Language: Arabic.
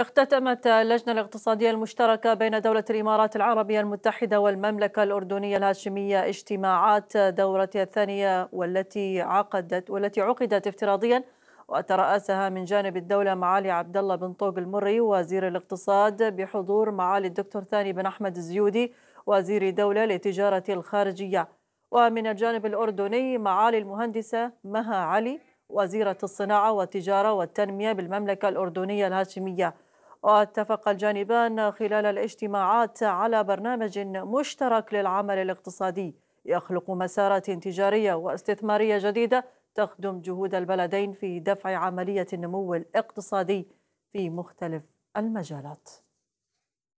اختتمت اللجنة الاقتصادية المشتركة بين دولة الإمارات العربية المتحدة والمملكة الأردنية الهاشمية اجتماعات دورتها الثانية والتي عقدت والتي عقدت افتراضيا وترأسها من جانب الدولة معالي عبد الله بن طوق المري وزير الاقتصاد بحضور معالي الدكتور ثاني بن أحمد الزيودي وزير دولة للتجارة الخارجية ومن الجانب الأردني معالي المهندسة مها علي وزيرة الصناعة والتجارة والتنمية بالمملكة الأردنية الهاشمية واتفق الجانبان خلال الاجتماعات على برنامج مشترك للعمل الاقتصادي يخلق مسارات تجارية واستثمارية جديدة تخدم جهود البلدين في دفع عملية النمو الاقتصادي في مختلف المجالات